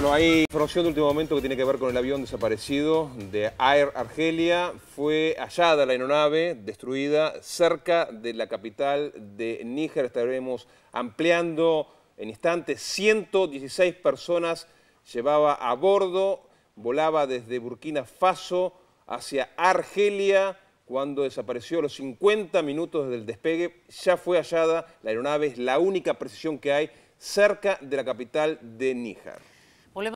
Bueno, hay información de último momento que tiene que ver con el avión desaparecido de Air Argelia. Fue hallada la aeronave, destruida cerca de la capital de Níger. Estaremos ampliando en instantes. 116 personas llevaba a bordo, volaba desde Burkina Faso hacia Argelia cuando desapareció a los 50 minutos del despegue, ya fue hallada la aeronave, es la única precisión que hay cerca de la capital de Níger.